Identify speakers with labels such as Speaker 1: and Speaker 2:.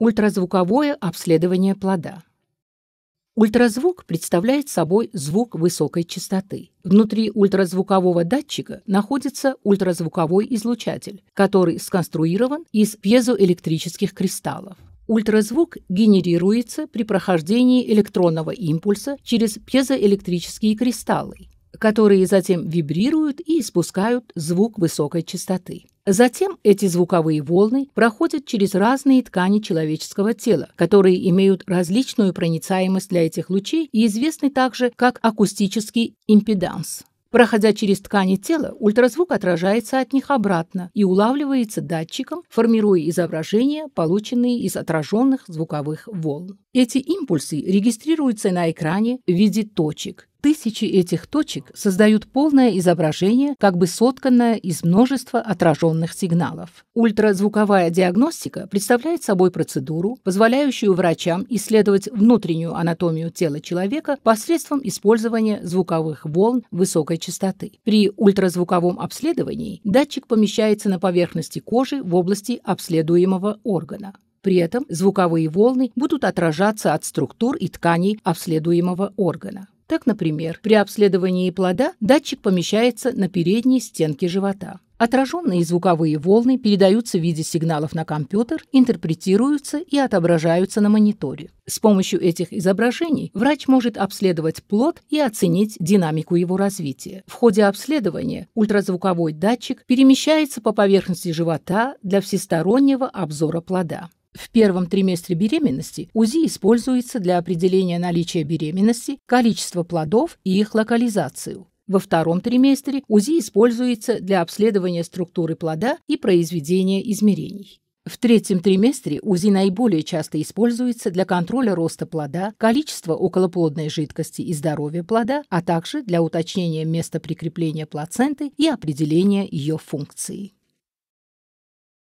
Speaker 1: Ультразвуковое обследование плода. Ультразвук представляет собой звук высокой частоты. Внутри ультразвукового датчика находится ультразвуковой излучатель, который сконструирован из пьезоэлектрических кристаллов. Ультразвук генерируется при прохождении электронного импульса через пьезоэлектрические кристаллы, которые затем вибрируют и испускают звук высокой частоты. Затем эти звуковые волны проходят через разные ткани человеческого тела, которые имеют различную проницаемость для этих лучей и известны также как акустический импеданс. Проходя через ткани тела, ультразвук отражается от них обратно и улавливается датчиком, формируя изображения, полученные из отраженных звуковых волн. Эти импульсы регистрируются на экране в виде точек Тысячи этих точек создают полное изображение, как бы сотканное из множества отраженных сигналов. Ультразвуковая диагностика представляет собой процедуру, позволяющую врачам исследовать внутреннюю анатомию тела человека посредством использования звуковых волн высокой частоты. При ультразвуковом обследовании датчик помещается на поверхности кожи в области обследуемого органа. При этом звуковые волны будут отражаться от структур и тканей обследуемого органа. Так, например, при обследовании плода датчик помещается на передней стенке живота. Отраженные звуковые волны передаются в виде сигналов на компьютер, интерпретируются и отображаются на мониторе. С помощью этих изображений врач может обследовать плод и оценить динамику его развития. В ходе обследования ультразвуковой датчик перемещается по поверхности живота для всестороннего обзора плода. В первом триместре беременности УЗИ используется для определения наличия беременности, количества плодов и их локализацию. Во втором триместре УЗИ используется для обследования структуры плода и произведения измерений. В третьем триместре УЗИ наиболее часто используется для контроля роста плода, количества околоплодной жидкости и здоровья плода, а также для уточнения места прикрепления плаценты и определения ее функции.